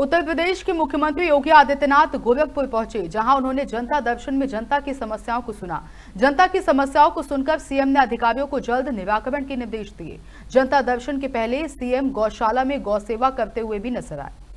उत्तर प्रदेश के मुख्यमंत्री योगी आदित्यनाथ गोरखपुर पहुंचे जहां उन्होंने जनता दर्शन में जनता की समस्याओं को सुना जनता की समस्याओं को सुनकर सीएम ने अधिकारियों को जल्द निराकरण के निर्देश दिए जनता दर्शन के पहले सीएम गौशाला में गौ सेवा करते हुए भी नजर आए